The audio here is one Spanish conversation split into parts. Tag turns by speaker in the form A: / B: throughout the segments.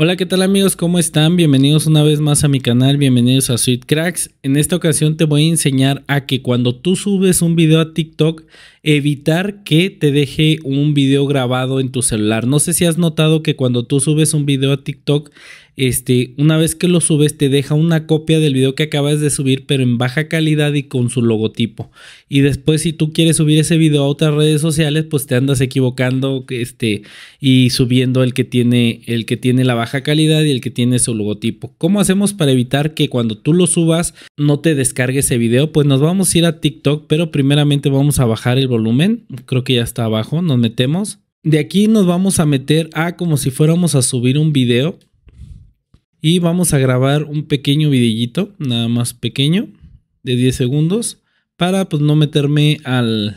A: Hola, ¿qué tal amigos? ¿Cómo están? Bienvenidos una vez más a mi canal, bienvenidos a Sweet Cracks. En esta ocasión te voy a enseñar a que cuando tú subes un video a TikTok, evitar que te deje un video grabado en tu celular. No sé si has notado que cuando tú subes un video a TikTok, este, una vez que lo subes te deja una copia del video que acabas de subir pero en baja calidad y con su logotipo. Y después si tú quieres subir ese video a otras redes sociales, pues te andas equivocando este y subiendo el que tiene el que tiene la baja calidad y el que tiene su logotipo. ¿Cómo hacemos para evitar que cuando tú lo subas no te descargue ese video? Pues nos vamos a ir a TikTok, pero primeramente vamos a bajar el volumen. Creo que ya está abajo, nos metemos de aquí nos vamos a meter a como si fuéramos a subir un video y vamos a grabar un pequeño videíto, nada más pequeño, de 10 segundos, para pues no meterme al,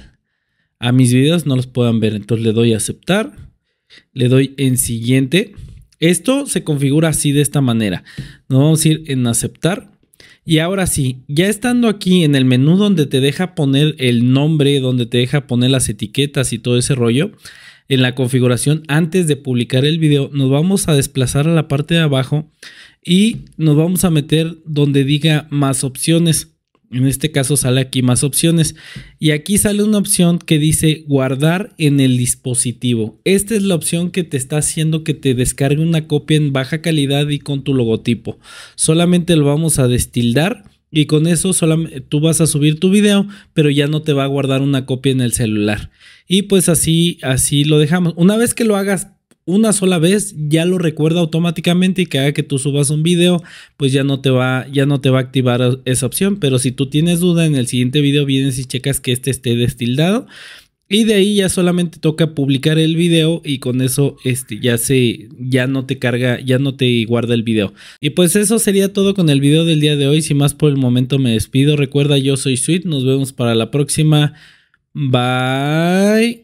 A: a mis videos, no los puedan ver. Entonces le doy a aceptar, le doy en siguiente. Esto se configura así de esta manera. Nos vamos a ir en aceptar. Y ahora sí, ya estando aquí en el menú donde te deja poner el nombre, donde te deja poner las etiquetas y todo ese rollo, en la configuración antes de publicar el video, nos vamos a desplazar a la parte de abajo y nos vamos a meter donde diga más opciones. En este caso sale aquí más opciones y aquí sale una opción que dice guardar en el dispositivo. Esta es la opción que te está haciendo que te descargue una copia en baja calidad y con tu logotipo. Solamente lo vamos a destildar y con eso tú vas a subir tu video, pero ya no te va a guardar una copia en el celular. Y pues así, así lo dejamos. Una vez que lo hagas una sola vez, ya lo recuerda automáticamente y cada haga que tú subas un video, pues ya no te va, ya no te va a activar esa opción. Pero si tú tienes duda, en el siguiente video vienes y checas que este esté destildado y de ahí ya solamente toca publicar el video y con eso este, ya se ya no te carga, ya no te guarda el video. Y pues eso sería todo con el video del día de hoy. Si más por el momento me despido. Recuerda, yo soy Sweet. Nos vemos para la próxima. Bye.